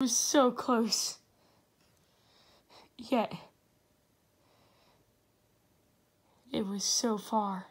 It was so close. Yet, it was so far.